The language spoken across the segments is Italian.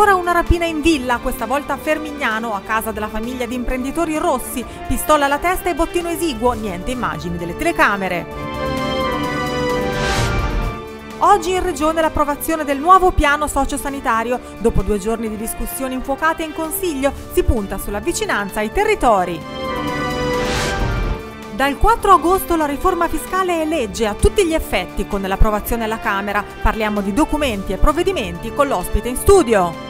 Ancora una rapina in villa, questa volta a Fermignano, a casa della famiglia di imprenditori rossi, pistola alla testa e bottino esiguo, niente immagini delle telecamere. Oggi in Regione l'approvazione del nuovo piano sociosanitario. Dopo due giorni di discussioni infuocate in Consiglio, si punta sulla vicinanza ai territori. Dal 4 agosto la riforma fiscale è legge a tutti gli effetti con l'approvazione alla Camera. Parliamo di documenti e provvedimenti con l'ospite in studio.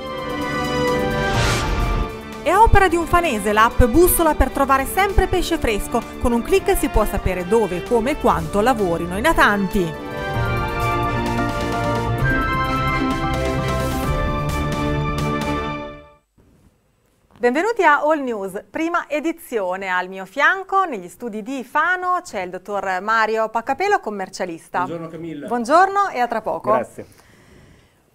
È opera di un fanese l'app Bussola per trovare sempre pesce fresco. Con un clic si può sapere dove, come e quanto lavorino i natanti. Benvenuti a All News, prima edizione. Al mio fianco, negli studi di Fano, c'è il dottor Mario Paccapelo, commercialista. Buongiorno Camilla. Buongiorno e a tra poco. Grazie.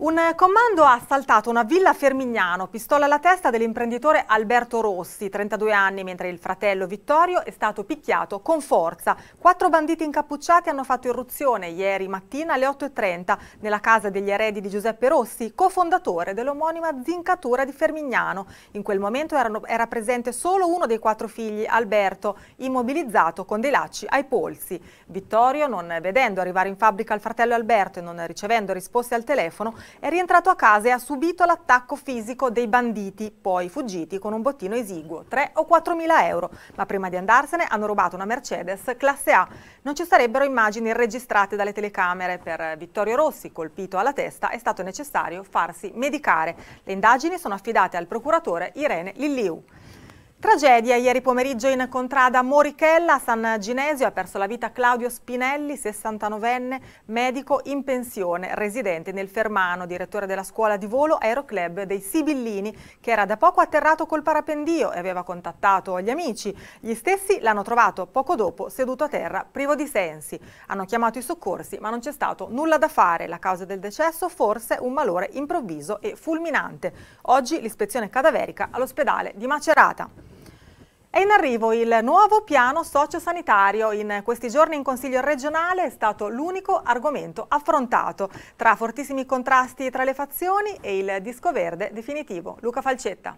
Un comando ha assaltato una villa a Fermignano, pistola alla testa dell'imprenditore Alberto Rossi, 32 anni, mentre il fratello Vittorio è stato picchiato con forza. Quattro banditi incappucciati hanno fatto irruzione ieri mattina alle 8.30 nella casa degli eredi di Giuseppe Rossi, cofondatore dell'omonima Zincatura di Fermignano. In quel momento erano, era presente solo uno dei quattro figli, Alberto, immobilizzato con dei lacci ai polsi. Vittorio, non vedendo arrivare in fabbrica il fratello Alberto e non ricevendo risposte al telefono, è rientrato a casa e ha subito l'attacco fisico dei banditi, poi fuggiti con un bottino esiguo, 3 o 4 mila euro. Ma prima di andarsene hanno rubato una Mercedes classe A. Non ci sarebbero immagini registrate dalle telecamere. Per Vittorio Rossi, colpito alla testa, è stato necessario farsi medicare. Le indagini sono affidate al procuratore Irene Lilliu. Tragedia ieri pomeriggio in contrada Morichella, San Ginesio, ha perso la vita Claudio Spinelli, 69enne, medico in pensione, residente nel Fermano, direttore della scuola di volo Aeroclub dei Sibillini, che era da poco atterrato col parapendio e aveva contattato gli amici. Gli stessi l'hanno trovato poco dopo seduto a terra, privo di sensi. Hanno chiamato i soccorsi, ma non c'è stato nulla da fare. La causa del decesso forse un malore improvviso e fulminante. Oggi l'ispezione cadaverica all'ospedale di Macerata. È in arrivo il nuovo piano sociosanitario. In questi giorni in Consiglio regionale è stato l'unico argomento affrontato tra fortissimi contrasti tra le fazioni e il disco verde definitivo. Luca Falcetta.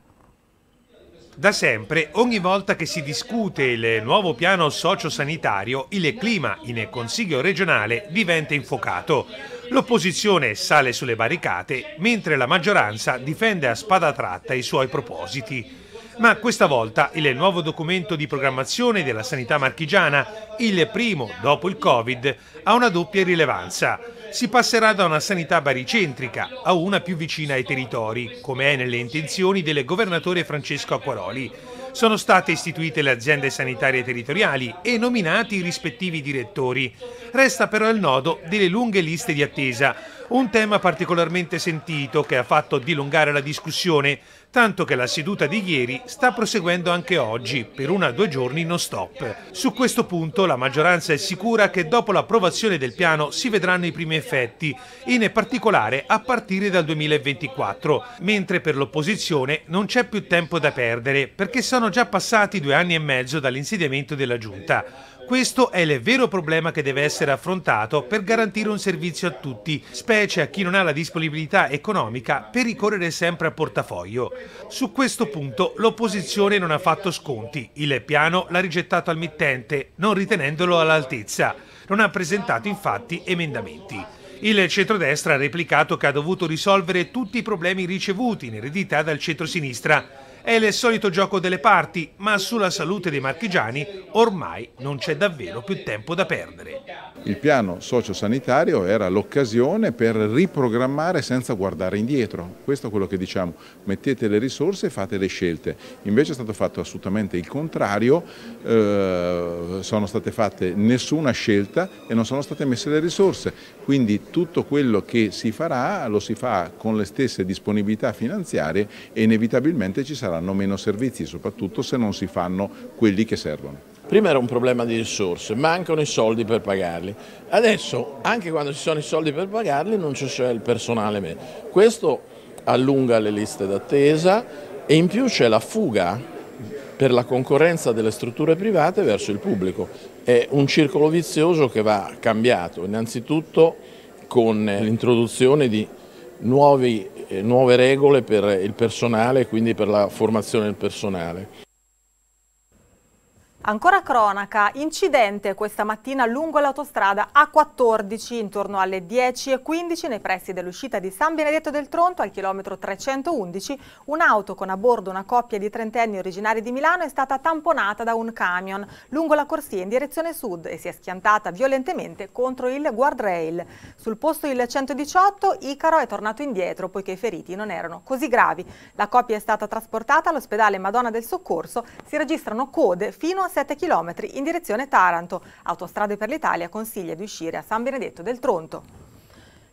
Da sempre, ogni volta che si discute il nuovo piano sociosanitario, il clima in Consiglio regionale diventa infuocato. L'opposizione sale sulle barricate, mentre la maggioranza difende a spada tratta i suoi propositi ma questa volta il nuovo documento di programmazione della sanità marchigiana, il primo dopo il Covid, ha una doppia rilevanza. Si passerà da una sanità baricentrica a una più vicina ai territori, come è nelle intenzioni del governatore Francesco Acquaroli. Sono state istituite le aziende sanitarie territoriali e nominati i rispettivi direttori. Resta però il nodo delle lunghe liste di attesa, un tema particolarmente sentito che ha fatto dilungare la discussione tanto che la seduta di ieri sta proseguendo anche oggi, per una o due giorni non stop. Su questo punto la maggioranza è sicura che dopo l'approvazione del piano si vedranno i primi effetti, in particolare a partire dal 2024, mentre per l'opposizione non c'è più tempo da perdere, perché sono già passati due anni e mezzo dall'insediamento della Giunta. Questo è il vero problema che deve essere affrontato per garantire un servizio a tutti, specie a chi non ha la disponibilità economica per ricorrere sempre a portafoglio. Su questo punto l'opposizione non ha fatto sconti, il piano l'ha rigettato al mittente, non ritenendolo all'altezza. Non ha presentato infatti emendamenti. Il centrodestra ha replicato che ha dovuto risolvere tutti i problemi ricevuti in eredità dal centrosinistra è il solito gioco delle parti, ma sulla salute dei marchigiani ormai non c'è davvero più tempo da perdere. Il piano sociosanitario era l'occasione per riprogrammare senza guardare indietro. Questo è quello che diciamo, mettete le risorse e fate le scelte. Invece è stato fatto assolutamente il contrario, eh, sono state fatte nessuna scelta e non sono state messe le risorse. Quindi tutto quello che si farà lo si fa con le stesse disponibilità finanziarie e inevitabilmente ci sarà saranno meno servizi, soprattutto se non si fanno quelli che servono. Prima era un problema di risorse, mancano i soldi per pagarli. Adesso, anche quando ci sono i soldi per pagarli, non c'è il personale. Questo allunga le liste d'attesa e in più c'è la fuga per la concorrenza delle strutture private verso il pubblico. È un circolo vizioso che va cambiato, innanzitutto con l'introduzione di nuovi, eh, nuove regole per il personale e quindi per la formazione del personale. Ancora cronaca, incidente questa mattina lungo l'autostrada A14 intorno alle 10.15 nei pressi dell'uscita di San Benedetto del Tronto al chilometro 311. Un'auto con a bordo una coppia di trentenni originari di Milano è stata tamponata da un camion lungo la corsia in direzione sud e si è schiantata violentemente contro il guardrail. Sul posto il 118 Icaro è tornato indietro poiché i feriti non erano così gravi. La coppia è stata trasportata all'ospedale Madonna del Soccorso, si registrano code fino a 7 km in direzione Taranto. Autostrade per l'Italia consiglia di uscire a San Benedetto del Tronto.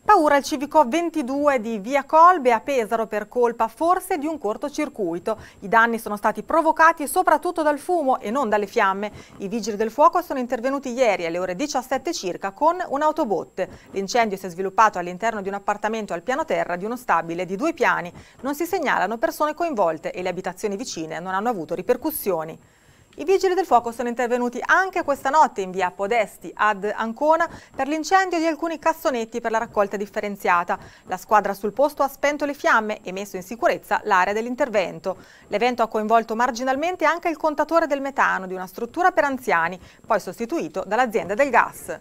Paura al civico 22 di Via Colbe a Pesaro per colpa forse di un cortocircuito. I danni sono stati provocati soprattutto dal fumo e non dalle fiamme. I vigili del fuoco sono intervenuti ieri alle ore 17 circa con un'autobotte. L'incendio si è sviluppato all'interno di un appartamento al piano terra di uno stabile di due piani. Non si segnalano persone coinvolte e le abitazioni vicine non hanno avuto ripercussioni. I vigili del fuoco sono intervenuti anche questa notte in via Podesti ad Ancona per l'incendio di alcuni cassonetti per la raccolta differenziata. La squadra sul posto ha spento le fiamme e messo in sicurezza l'area dell'intervento. L'evento ha coinvolto marginalmente anche il contatore del metano di una struttura per anziani, poi sostituito dall'azienda del gas.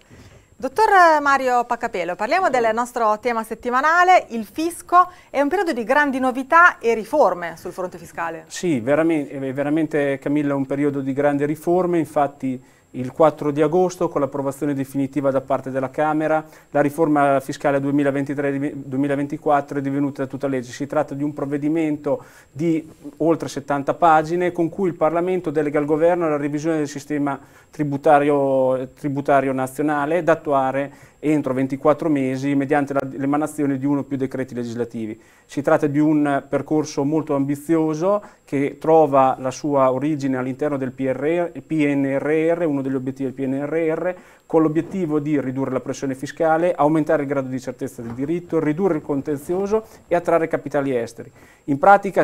Dottor Mario Pacapelo, parliamo del nostro tema settimanale, il fisco, è un periodo di grandi novità e riforme sul fronte fiscale. Sì, veramente, eh, veramente Camilla è un periodo di grandi riforme, infatti il 4 di agosto con l'approvazione definitiva da parte della Camera, la riforma fiscale 2023-2024 è divenuta tutta legge. Si tratta di un provvedimento di oltre 70 pagine con cui il Parlamento delega al Governo la revisione del sistema tributario, tributario nazionale da attuare entro 24 mesi mediante l'emanazione di uno o più decreti legislativi. Si tratta di un percorso molto ambizioso che trova la sua origine all'interno del PNRR, uno degli obiettivi del PNRR, con l'obiettivo di ridurre la pressione fiscale, aumentare il grado di certezza del diritto, ridurre il contenzioso e attrarre capitali esteri. In pratica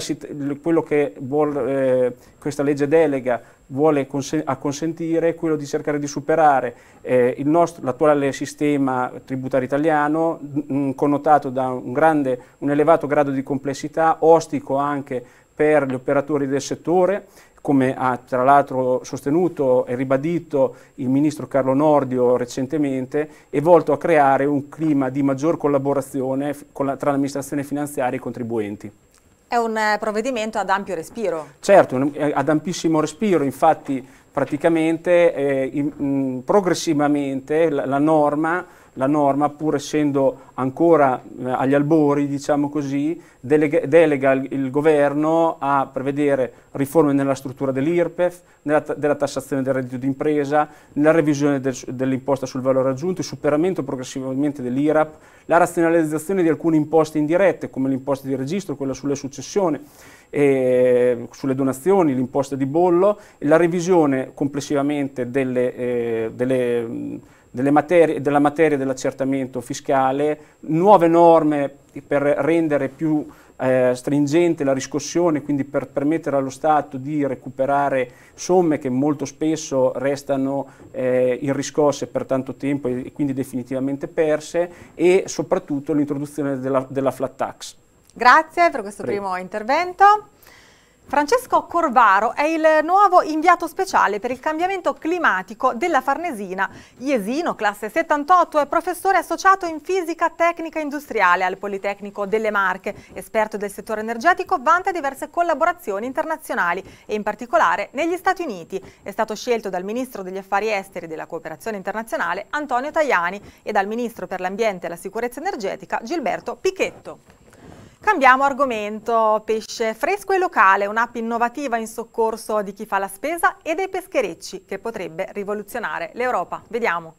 quello che vuol, eh, questa legge delega vuole consentire è quello di cercare di superare eh, l'attuale sistema tributario italiano, mh, connotato da un, grande, un elevato grado di complessità, ostico anche per gli operatori del settore, come ha tra l'altro sostenuto e ribadito il ministro Carlo Nordio recentemente, è volto a creare un clima di maggior collaborazione la, tra l'amministrazione finanziaria e i contribuenti. È un eh, provvedimento ad ampio respiro. Certo, un, eh, ad ampissimo respiro, infatti praticamente eh, in, mm, progressivamente la, la norma la norma, pur essendo ancora eh, agli albori, diciamo così, delega, delega il, il, governo a prevedere riforme nella struttura dell'IRPEF, nella, della tassazione del reddito d'impresa, nella revisione del, dell'imposta sul valore aggiunto, il superamento progressivamente dell'IRAP, la razionalizzazione di alcune imposte indirette, come l'imposta di registro, quella sulle successioni, e sulle donazioni, l'imposta di bollo, la revisione complessivamente delle, eh, delle materie, della materia dell'accertamento fiscale, nuove norme per rendere più eh, stringente la riscossione, quindi per permettere allo Stato di recuperare somme che molto spesso restano eh, irriscosse per tanto tempo e, e, quindi definitivamente perse e soprattutto l'introduzione della, della flat tax. Grazie per questo Prego. primo intervento. Francesco Corvaro è il nuovo inviato speciale per il cambiamento climatico della Farnesina. Iesino, classe 78, è professore associato in fisica tecnica industriale al Politecnico delle Marche. Esperto del settore energetico, vanta diverse collaborazioni internazionali e in particolare negli Stati Uniti. È stato scelto dal Ministro degli Affari Esteri e della Cooperazione Internazionale Antonio Tajani e dal Ministro per l'Ambiente e la Sicurezza Energetica Gilberto Pichetto. Cambiamo argomento, pesce fresco e locale, un'app innovativa in soccorso di chi fa la spesa e dei pescherecci che potrebbe rivoluzionare l'Europa. Vediamo.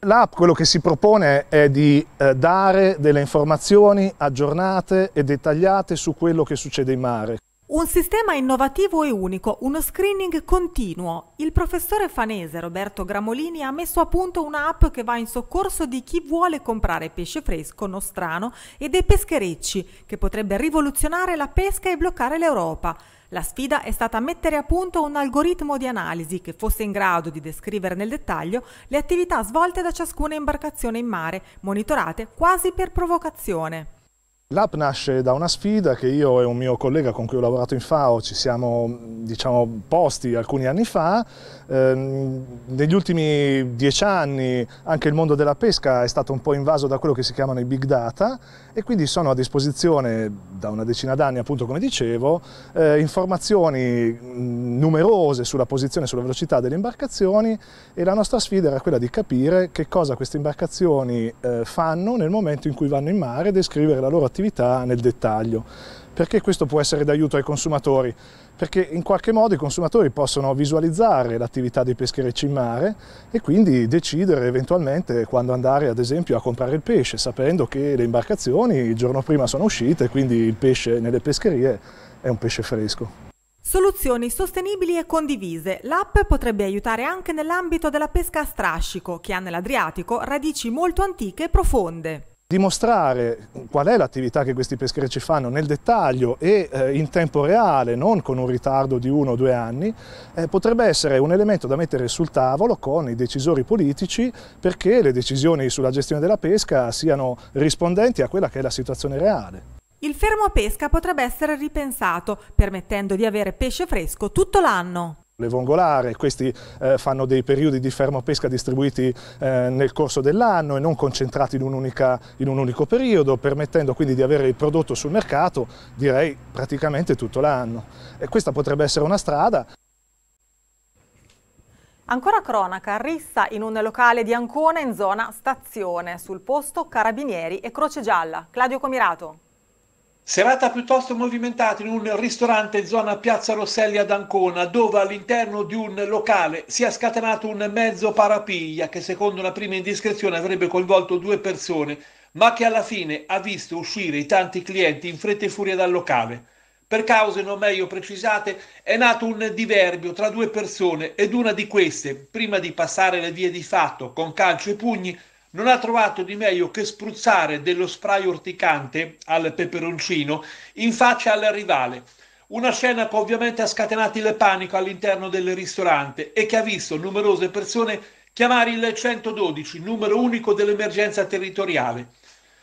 L'app quello che si propone è di eh, dare delle informazioni aggiornate e dettagliate su quello che succede in mare. Un sistema innovativo e unico, uno screening continuo. Il professore fanese Roberto Gramolini ha messo a punto un'app che va in soccorso di chi vuole comprare pesce fresco nostrano e dei pescherecci, che potrebbe rivoluzionare la pesca e bloccare l'Europa. La sfida è stata mettere a punto un algoritmo di analisi che fosse in grado di descrivere nel dettaglio le attività svolte da ciascuna imbarcazione in mare, monitorate quasi per provocazione. L'app nasce da una sfida che io e un mio collega con cui ho lavorato in FAO ci siamo diciamo, posti alcuni anni fa. Ehm, negli ultimi dieci anni anche il mondo della pesca è stato un po' invaso da quello che si chiamano i big data e quindi sono a disposizione da una decina d'anni, appunto come dicevo, eh, informazioni mm, numerose sulla posizione e sulla velocità delle imbarcazioni e la nostra sfida era quella di capire che cosa queste imbarcazioni eh, fanno nel momento in cui vanno in mare, descrivere la loro attività attività nel dettaglio. Perché questo può essere d'aiuto ai consumatori? Perché in qualche modo i consumatori possono visualizzare l'attività dei pescherecci in mare e quindi decidere eventualmente quando andare ad esempio a comprare il pesce, sapendo che le imbarcazioni il giorno prima sono uscite, quindi il pesce nelle pescherie è un pesce fresco. Soluzioni sostenibili e condivise. L'app potrebbe aiutare anche nell'ambito della pesca a strascico, che ha nell'Adriatico radici molto antiche e profonde dimostrare qual è l'attività che questi pescherecci fanno nel dettaglio e eh, in tempo reale, non con un ritardo di uno o due anni, eh, potrebbe essere un elemento da mettere sul tavolo con i decisori politici perché le decisioni sulla gestione della pesca siano rispondenti a quella che è la situazione reale. Il fermo a pesca potrebbe essere ripensato, permettendo di avere pesce fresco tutto l'anno. Le vongolare, questi eh, fanno dei periodi di fermo pesca distribuiti eh, nel corso dell'anno e non concentrati in un, in un unico periodo, permettendo quindi di avere il prodotto sul mercato direi praticamente tutto l'anno. E questa potrebbe essere una strada. Ancora cronaca, rissa in un locale di Ancona in zona stazione, sul posto Carabinieri e Croce Gialla. Claudio Comirato. Serata piuttosto movimentata in un ristorante zona Piazza Rosselli ad Ancona, dove all'interno di un locale si è scatenato un mezzo parapiglia che secondo una prima indiscrezione avrebbe coinvolto due persone, ma che alla fine ha visto uscire i tanti clienti in fretta e furia dal locale. Per cause non meglio precisate è nato un diverbio tra due persone ed una di queste, prima di passare le vie di fatto con calcio e pugni, non ha trovato di meglio che spruzzare dello spray orticante al peperoncino in faccia al rivale. Una scena che ovviamente ha scatenato il panico all'interno del ristorante e che ha visto numerose persone chiamare il 112, numero unico dell'emergenza territoriale.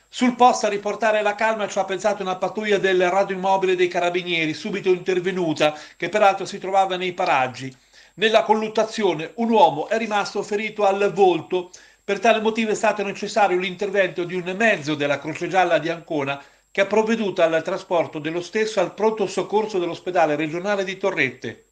Sul posto a riportare la calma ci ha pensato una pattuglia del radio immobile dei carabinieri, subito intervenuta, che peraltro si trovava nei paraggi. Nella colluttazione un uomo è rimasto ferito al volto per tale motivo è stato necessario l'intervento di un mezzo della Croce Gialla di Ancona che ha provveduto al trasporto dello stesso al pronto soccorso dell'ospedale regionale di Torrette.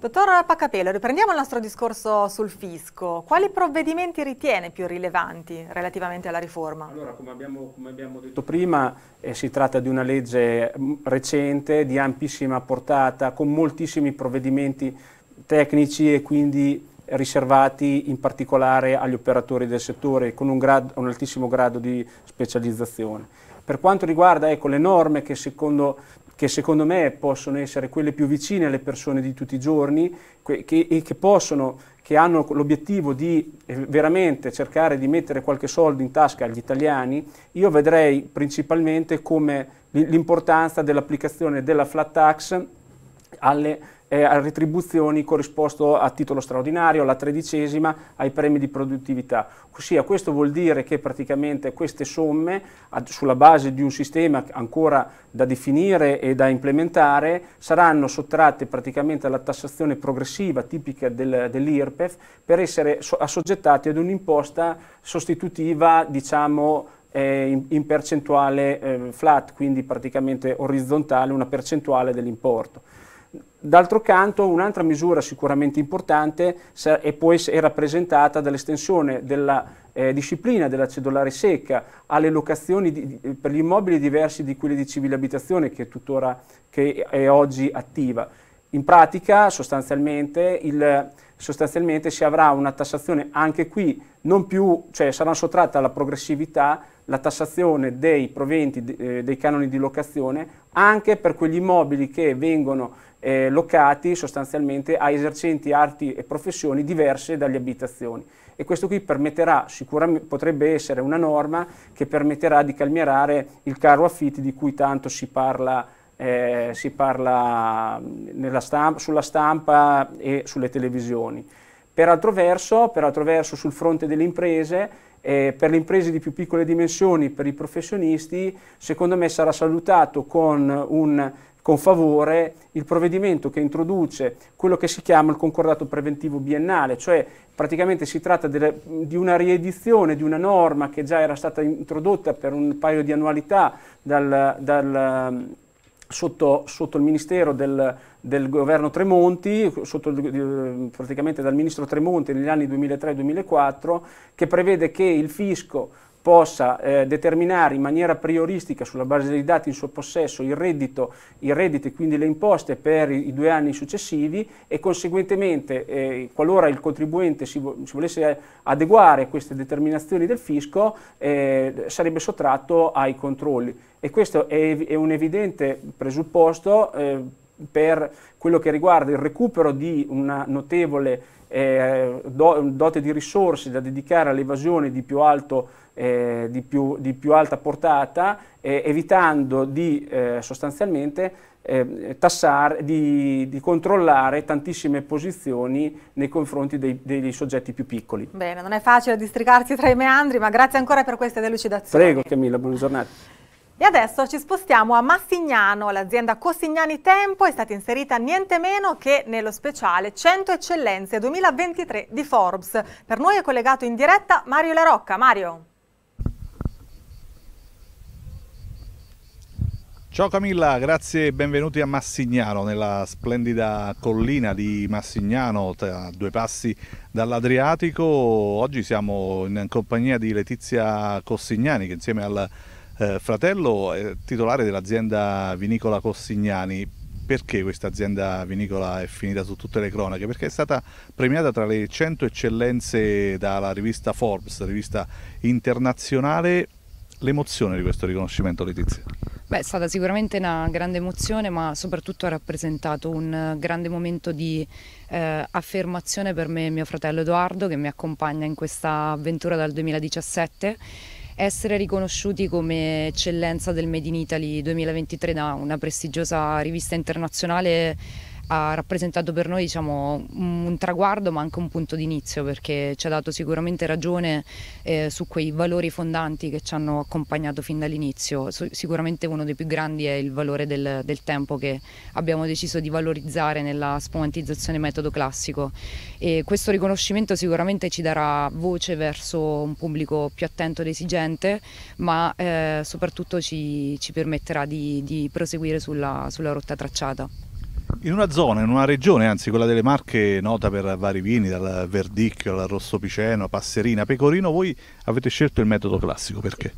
Dottor Pacapelo, riprendiamo il nostro discorso sul fisco. Quali provvedimenti ritiene più rilevanti relativamente alla riforma? Allora, come abbiamo, come abbiamo detto prima, eh, si tratta di una legge mm, recente, di ampissima portata, con moltissimi provvedimenti tecnici e quindi riservati in particolare agli operatori del settore con un, grado, un altissimo grado di specializzazione. Per quanto riguarda ecco, le norme che secondo, che secondo, me possono essere quelle più vicine alle persone di tutti i giorni che, e che, possono, che hanno l'obiettivo di eh, veramente cercare di mettere qualche soldo in tasca agli italiani, io vedrei principalmente come l'importanza dell'applicazione della flat tax alle eh, retribuzioni corrisposto a titolo straordinario, alla tredicesima, ai premi di produttività. Ossia, questo vuol dire che praticamente queste somme, ad, sulla base di un sistema ancora da definire e da implementare, saranno sottratte praticamente alla tassazione progressiva tipica del, dell'IRPEF per essere so assoggettate ad un'imposta sostitutiva, diciamo, eh, in, in, percentuale eh, flat, quindi praticamente orizzontale, una percentuale dell'importo. D'altro canto un'altra misura sicuramente importante e poi è rappresentata dall'estensione della eh, disciplina della cedolare secca alle locazioni di, per gli immobili diversi di quelli di civile abitazione che, è tutt'ora, che è oggi attiva. In pratica sostanzialmente, il, sostanzialmente, si avrà una tassazione anche qui, non più, cioè sarà sottratta alla progressività la tassazione dei proventi eh, dei canoni di locazione anche per quegli immobili che vengono eh, locati sostanzialmente a esercenti arti e professioni diverse dalle abitazioni e questo qui permetterà, sicuramente potrebbe essere una norma che permetterà di calmierare il carro affitti di cui tanto si parla eh, si parla mm, stampa, sulla stampa e sulle televisioni. Per altro verso, per altro verso sul fronte delle imprese, eh, per le imprese di più piccole dimensioni, per i professionisti, secondo me sarà salutato con, un, con favore il provvedimento che introduce quello che si chiama il concordato preventivo biennale, cioè praticamente si tratta delle, di una riedizione di una norma che già era stata introdotta per un paio di annualità dal, dal Sotto, sotto, il ministero del, del governo Tremonti, il, eh, praticamente dal ministro Tremonti negli anni 2003-2004, che prevede che il fisco possa eh, determinare in maniera prioristica sulla base dei dati in suo possesso il reddito, i redditi e quindi le imposte per i, i, due anni successivi e conseguentemente eh, qualora il contribuente si, vo si, volesse adeguare a queste determinazioni del fisco eh, sarebbe sottratto ai controlli e questo è, è un evidente presupposto eh, per quello che riguarda il recupero di una notevole eh, dote di risorse da dedicare all'evasione di, eh, di, di più, alta portata, eh, evitando di eh, sostanzialmente eh, tassare, di, di, controllare tantissime posizioni nei confronti dei, dei, soggetti più piccoli. Bene, non è facile districarsi tra i meandri, ma grazie ancora per queste delucidazioni. Prego Camilla, buona giornata. E adesso ci spostiamo a Massignano, l'azienda Cossignani Tempo è stata inserita niente meno che nello speciale 100 eccellenze 2023 di Forbes. Per noi è collegato in diretta Mario La Rocca. Mario. Ciao Camilla, grazie e benvenuti a Massignano, nella splendida collina di Massignano, a due passi dall'Adriatico. Oggi siamo in compagnia di Letizia Cossignani che insieme al eh, fratello è eh, titolare dell'azienda vinicola Cossignani. Perché questa azienda vinicola è finita su tutte le cronache? Perché è stata premiata tra le 100 eccellenze dalla rivista Forbes, rivista internazionale. L'emozione di questo riconoscimento, Letizia? Beh, è stata sicuramente una grande emozione, ma soprattutto ha rappresentato un grande momento di eh, affermazione per me e mio fratello Edoardo, che mi accompagna in questa avventura dal 2017 essere riconosciuti come eccellenza del Made in Italy 2023 da una prestigiosa rivista internazionale ha rappresentato per noi diciamo, un traguardo ma anche un punto di inizio perché ci ha dato sicuramente ragione eh, su quei valori fondanti che ci hanno accompagnato fin dall'inizio. Sicuramente uno dei più grandi è il valore del, del tempo che abbiamo deciso di valorizzare nella spumantizzazione metodo classico e questo riconoscimento sicuramente ci darà voce verso un pubblico più attento ed esigente ma eh, soprattutto ci, ci permetterà di, di proseguire sulla, sulla rotta tracciata in una zona, in una regione, anzi quella delle Marche nota per vari vini, dal Verdicchio al Rosso Piceno, Passerina, Pecorino, voi avete scelto il metodo classico perché?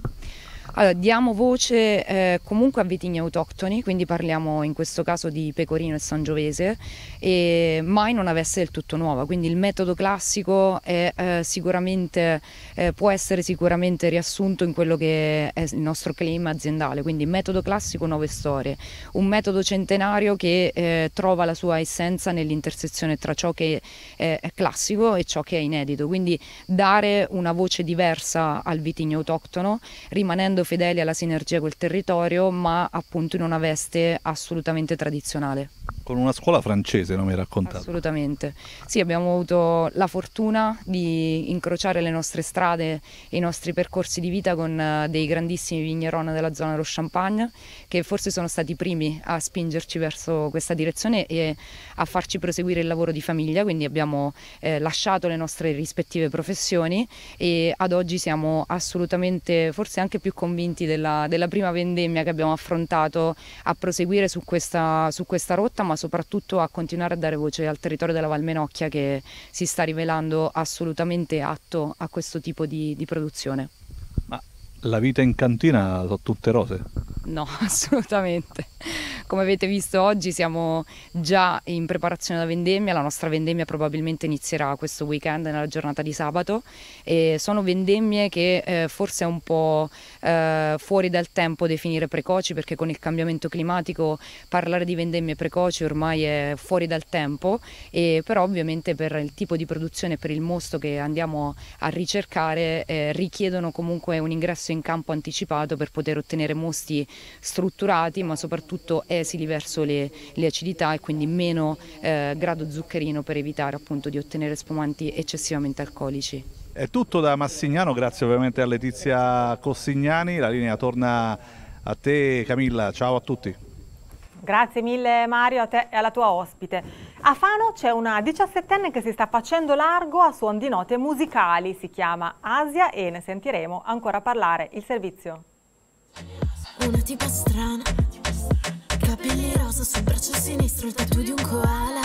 Allora, diamo voce eh, comunque a vitigni autoctoni, quindi parliamo in questo caso di pecorino e sangiovese, e mai non avesse del tutto nuova, quindi il metodo classico è, eh, eh, può essere sicuramente riassunto in quello che è il nostro claim aziendale, quindi metodo classico nuove storie, un metodo centenario che eh, trova la sua essenza nell'intersezione tra ciò che è classico e ciò che è inedito, quindi dare una voce diversa al vitigno autoctono rimanendo restando fedeli alla sinergia col territorio, ma appunto in una veste assolutamente tradizionale. Con una scuola francese, non mi raccontate? Assolutamente. Sì, abbiamo avuto la fortuna di incrociare le nostre strade e i nostri percorsi di vita con eh, dei grandissimi vigneron della zona dello Champagne, che forse sono stati i primi a spingerci verso questa direzione e a farci proseguire il lavoro di famiglia, quindi abbiamo eh, lasciato le nostre rispettive professioni e ad oggi siamo assolutamente, forse anche più convinti della, della prima vendemmia che abbiamo affrontato a proseguire su questa, su questa rotta, ma soprattutto a continuare a dare voce al territorio della Valmenocchia che si sta rivelando assolutamente atto a questo tipo di, di produzione. Ma la vita in cantina sono tutte rose? No, assolutamente. Come avete visto oggi siamo già in preparazione della vendemmia, la nostra vendemmia probabilmente inizierà questo weekend nella giornata di sabato e sono vendemmie che eh, forse è un po' eh, fuori dal tempo definire precoci perché con il cambiamento climatico parlare di vendemmie precoci ormai è fuori dal tempo e però ovviamente per il tipo di produzione e per il mosto che andiamo a ricercare eh, richiedono comunque un ingresso in campo anticipato per poter ottenere mosti strutturati ma soprattutto esili verso le, le acidità e quindi meno eh, grado zuccherino per evitare appunto di ottenere spumanti eccessivamente alcolici. È tutto da Massignano, grazie ovviamente a Letizia Cossignani, la linea torna a te Camilla, ciao a tutti. Grazie mille Mario a te e alla tua ospite. A Fano c'è una 17enne che si sta facendo largo a suon di note musicali, si chiama Asia e ne sentiremo ancora parlare il servizio. Una tipa strana, capelli rosa sul braccio sinistro, il tatu di un koala.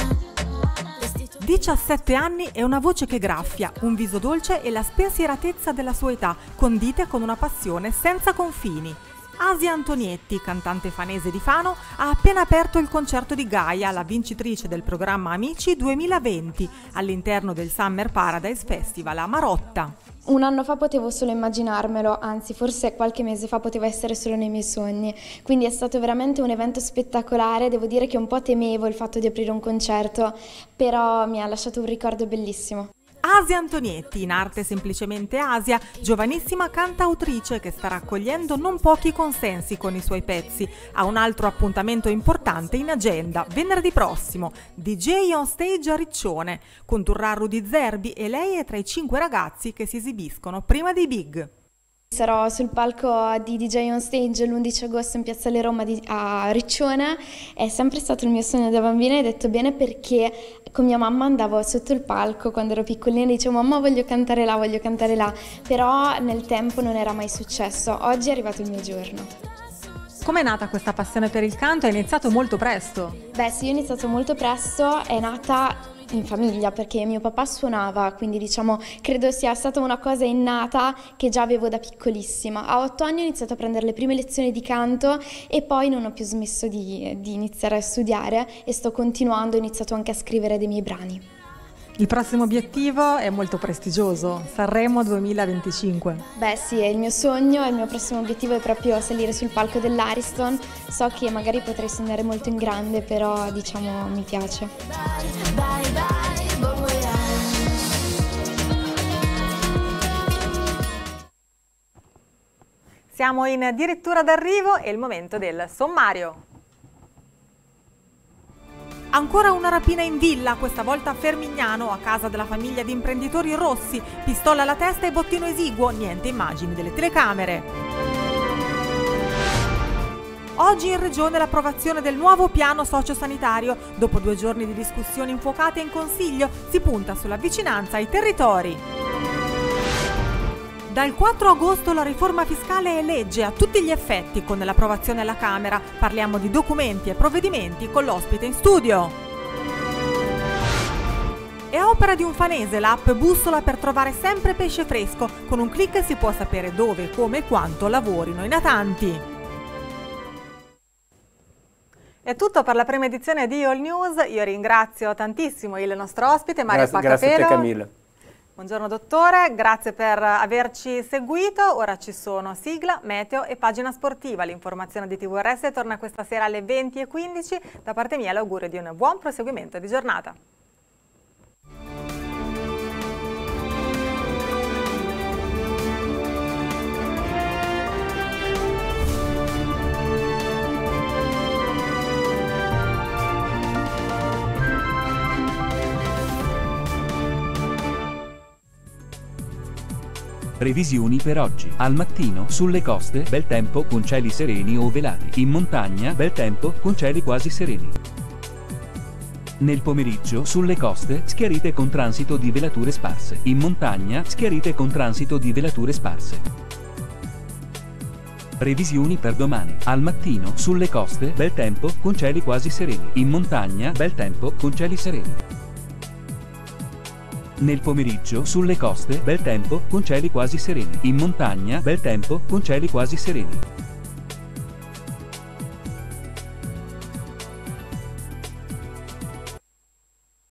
17 anni e una voce che graffia, un viso dolce e la spensieratezza della sua età, condite con una passione senza confini. Asia Antonietti, cantante fanese di Fano, ha appena aperto il concerto di Gaia, la vincitrice del programma Amici 2020, all'interno del Summer Paradise Festival a Marotta. Un anno fa potevo solo immaginarmelo, anzi forse qualche mese fa poteva essere solo nei miei sogni, quindi è stato veramente un evento spettacolare, devo dire che un po' temevo il fatto di aprire un concerto, però mi ha lasciato un ricordo bellissimo. Asia Antonietti, in arte semplicemente Asia, giovanissima cantautrice che sta raccogliendo non pochi consensi con i suoi pezzi. Ha un altro appuntamento importante in agenda, venerdì prossimo, DJ on stage a Riccione, condurrà Rudy Zerbi e lei è tra i cinque ragazzi che si esibiscono prima dei Big. Sarò sul palco di DJ on Stage l'11 agosto in Piazzale Roma a Riccione. È sempre stato il mio sogno da bambina e detto bene perché con mia mamma andavo sotto il palco quando ero piccolina e dicevo mamma voglio cantare là, voglio cantare là, però nel tempo non era mai successo. Oggi è arrivato il mio giorno. Com'è nata questa passione per il canto? È iniziato molto presto? Beh sì, ho iniziato molto presto, è nata in famiglia perché mio papà suonava, quindi diciamo credo sia stata una cosa innata che già avevo da piccolissima. A otto anni ho iniziato a prendere le prime lezioni di canto e poi non ho più smesso di, di iniziare a studiare e sto continuando, ho iniziato anche a scrivere dei miei brani. Il prossimo obiettivo è molto prestigioso, Sanremo 2025. Beh sì, è il mio sogno il mio prossimo obiettivo è proprio salire sul palco dell'Ariston. So che magari potrei sognare molto in grande, però diciamo mi piace. Siamo in dirittura d'arrivo e il momento del sommario. Ancora una rapina in villa, questa volta a Fermignano, a casa della famiglia di imprenditori rossi, pistola alla testa e bottino esiguo, niente immagini delle telecamere. Oggi in Regione l'approvazione del nuovo piano sociosanitario. Dopo due giorni di discussioni infuocate in Consiglio si punta sulla vicinanza ai territori. Dal 4 agosto la riforma fiscale è legge a tutti gli effetti con l'approvazione alla Camera. Parliamo di documenti e provvedimenti con l'ospite in studio. È opera di un fanese l'app Bussola per trovare sempre pesce fresco. Con un clic si può sapere dove, come e quanto lavorino i natanti. È tutto per la prima edizione di All News. Io ringrazio tantissimo il nostro ospite Mario grazie, Paccapelo. Grazie a te Camilla. Buongiorno dottore, grazie per averci seguito. Ora ci sono sigla, meteo e pagina sportiva. L'informazione di TVRS torna questa sera alle 20.15. Da parte mia l'augurio di un buon proseguimento di giornata. Previsioni per oggi. Al mattino, sulle coste, bel tempo con cieli sereni o velati. In montagna, bel tempo con cieli quasi sereni. Nel pomeriggio, sulle coste, schiarite con transito di velature sparse. In montagna, schiarite con transito di velature sparse. Previsioni per domani. Al mattino, sulle coste, bel tempo, con cieli quasi sereni. In montagna, bel tempo, con cieli sereni. Nel pomeriggio, sulle coste, bel tempo, con cieli quasi sereni. In montagna, bel tempo, con cieli quasi sereni.